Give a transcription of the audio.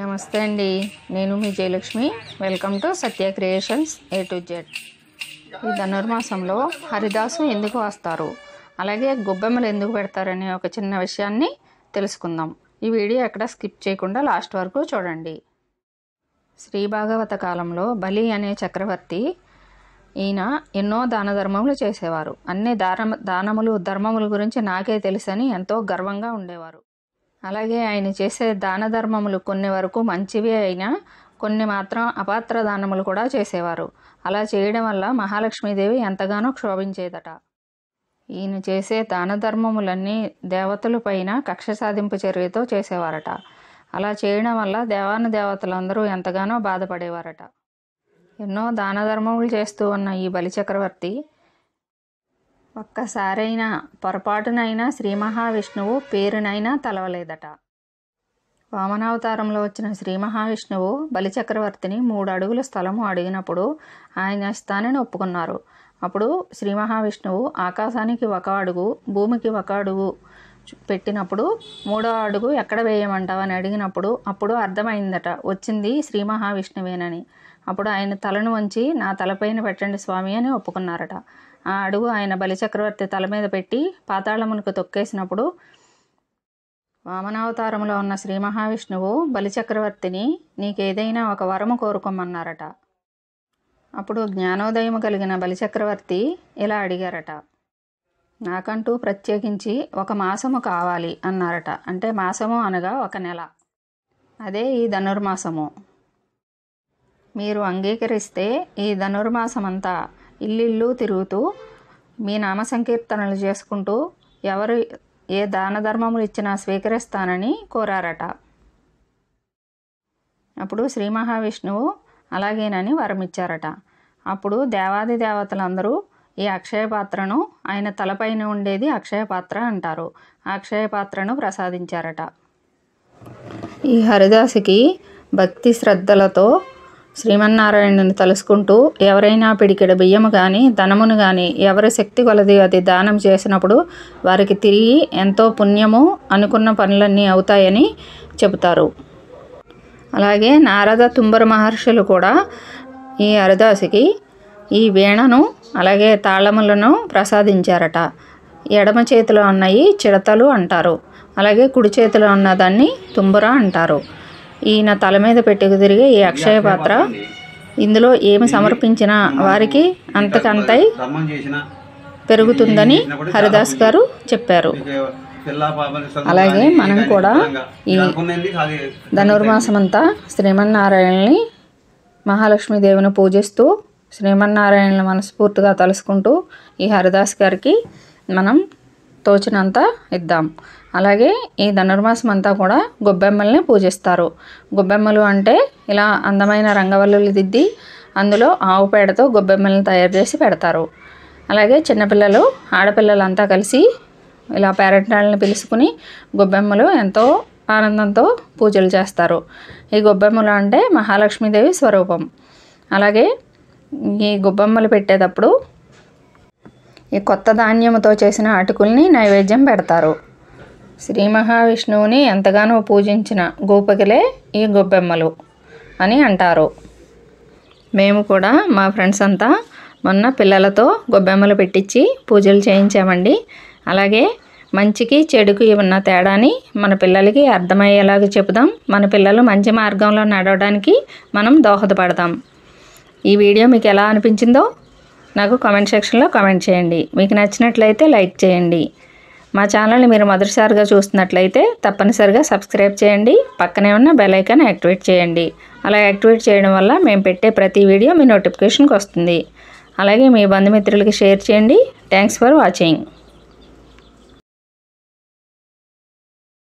నమస్తే అండి నేను మీ Jayalakshmi welcome to Satya creations A to Z ఈ ధనుర్మాసంలో హరిదాసు ఎందుకు వస్తారు అలాగే గొబ్బెమ్మలు ఎందుకు పెడతారనే ఒక చిన్న విషయాన్ని తెలుసుకుందాం ఈ వీడియో ఎక్కడ స్కిప్ చేయకుండా లాస్ట్ వరకు చూడండి శ్రీ భాగవత కాలంలో బలి అనే చక్రవర్తి ఈయన ఎన్నో దాన ధర్మములు చేసేవారు అన్ని దాన దానములు ధర్మముల గురించి నాకే తెలుసని ఎంతో గర్వంగా ఉండేవారు అలాగే ఆయన చేసే దాన ధర్మములు కొన్ని వరకు మంచివి అయినా కొన్ని మాత్రం అపాత్ర దానములు కూడా చేసేవారు అలా చేయడం వల్ల మహాలక్ష్మీదేవి ఎంతగానో క్షోభించేదట ఈయన చేసే దాన ధర్మములన్నీ దేవతల పైన కక్ష సాధింపు చర్యతో చేసేవారట అలా చేయడం వల్ల దేవాన దేవతలందరూ ఎంతగానో బాధపడేవారట ఎన్నో దాన ధర్మములు చేస్తూ ఉన్న ఈ బలిచక్రవర్తి ఒక్కసారైనా పొరపాటునైనా శ్రీ మహావిష్ణువు పేరునైనా తలవలేదట వామనావతారంలో వచ్చిన శ్రీ మహావిష్ణువు బలిచక్రవర్తిని మూడు అడుగుల స్థలము అడిగినప్పుడు ఆయన ఇస్తానని ఒప్పుకున్నారు అప్పుడు శ్రీ మహావిష్ణువు ఆకాశానికి ఒక అడుగు భూమికి ఒక అడుగు పెట్టినప్పుడు మూడో అడుగు ఎక్కడ వేయమంటావని అడిగినప్పుడు అప్పుడు అర్థమైందట వచ్చింది శ్రీ మహావిష్ణువేనని అప్పుడు ఆయన తలను వంచి నా తలపైన పెట్టండి స్వామి అని ఒప్పుకున్నారట ఆ అడుగు ఆయన బలిచక్రవర్తి తల మీద పెట్టి పాతాళమునకు తొక్కేసినప్పుడు వామనావతారంలో ఉన్న శ్రీ మహావిష్ణువు బలిచక్రవర్తిని నీకేదైనా ఒక వరము కోరుకోమన్నారట అప్పుడు జ్ఞానోదయం కలిగిన బలిచక్రవర్తి ఇలా అడిగారట నాకంటూ ప్రత్యేకించి ఒక మాసము కావాలి అన్నారట అంటే మాసము అనగా ఒక నెల అదే ఈ ధనుర్మాసము మీరు అంగీకరిస్తే ఈ ధనుర్మాసమంతా ఇల్లిల్లు తిరుగుతూ మీ నామ సంకీర్తనలు చేసుకుంటూ ఎవరు ఏ దాన ధర్మములు ఇచ్చినా స్వీకరిస్తానని కోరారట అప్పుడు శ్రీ మహావిష్ణువు అలాగేనని వరమిచ్చారట అప్పుడు దేవాది దేవతలందరూ ఈ అక్షయ పాత్రను ఆయన తలపైన ఉండేది అక్షయ పాత్ర అంటారు అక్షయ పాత్రను ప్రసాదించారట ఈ హరిదాసుకి భక్తి శ్రద్ధలతో శ్రీమన్నారాయణుని తలుసుకుంటూ ఎవరైనా పిడికెడ బియ్యము కానీ ధనమును కానీ ఎవరి శక్తి కొలది అది దానం చేసినప్పుడు వారికి తిరిగి ఎంతో పుణ్యము అనుకున్న పనులన్నీ అవుతాయని చెబుతారు అలాగే నారద తుంబర మహర్షులు కూడా ఈ అరదాసికి ఈ వీణను అలాగే తాళములను ప్రసాదించారట ఎడమ చేతిలో ఉన్నాయి చిడతలు అంటారు అలాగే కుడి చేతిలో ఉన్నదాన్ని తుంబుర అంటారు ఈయన తల మీద పెట్టుకు తిరిగే ఈ అక్షయ పాత్ర ఇందులో ఏమి సమర్పించినా వారికి అంతకంతై పెరుగుతుందని హరిదాస్ గారు చెప్పారు అలాగే మనం కూడా ఈ ధనుర్మాసం అంతా శ్రీమన్నారాయణని మహాలక్ష్మీదేవిని పూజిస్తూ శ్రీమన్నారాయణని మనస్ఫూర్తిగా తలుసుకుంటూ ఈ హరిదాస్ గారికి మనం తోచినంత ఇద్దాం అలాగే ఈ ధనుర్మాసం అంతా కూడా గొబ్బెమ్మల్ని పూజిస్తారు గొబ్బెమ్మలు అంటే ఇలా అందమైన రంగవల్లులు దిద్ది అందులో ఆవు పేడతో గొబ్బెమ్మలను తయారు చేసి పెడతారు అలాగే చిన్నపిల్లలు ఆడపిల్లలంతా కలిసి ఇలా పేరెంటాలను పిలుచుకుని గొబ్బెమ్మలు ఎంతో ఆనందంతో పూజలు చేస్తారు ఈ గొబ్బెమ్మలు అంటే మహాలక్ష్మీదేవి స్వరూపం అలాగే ఈ గొబ్బెమ్మలు పెట్టేటప్పుడు ఈ కొత్త ధాన్యముతో చేసిన అటుకుల్ని నైవేద్యం పెడతారు శ్రీ మహావిష్ణువుని ఎంతగానో పూజించిన గోపికలే ఈ గొబ్బెమ్మలు అని అంటారు మేము కూడా మా ఫ్రెండ్స్ అంతా మొన్న పిల్లలతో గొబ్బెమ్మలు పెట్టించి పూజలు చేయించామండి అలాగే మంచికి చెడుకి ఉన్న తేడాని మన పిల్లలకి అర్థమయ్యేలాగా చెబుదాం మన పిల్లలు మంచి మార్గంలో నడవడానికి మనం దోహదపడదాం ఈ వీడియో మీకు ఎలా అనిపించిందో నాకు కామెంట్ సెక్షన్లో కామెంట్ చేయండి మీకు నచ్చినట్లయితే లైక్ చేయండి మా ఛానల్ని మీరు మొదటిసారిగా చూస్తున్నట్లయితే తప్పనిసరిగా సబ్స్క్రైబ్ చేయండి పక్కనే ఉన్న బెల్ ఐకాన్ యాక్టివేట్ చేయండి అలా యాక్టివేట్ చేయడం వల్ల మేము పెట్టే ప్రతి వీడియో మీ నోటిఫికేషన్కి వస్తుంది అలాగే మీ బంధుమిత్రులకి షేర్ చేయండి థ్యాంక్స్ ఫర్ వాచింగ్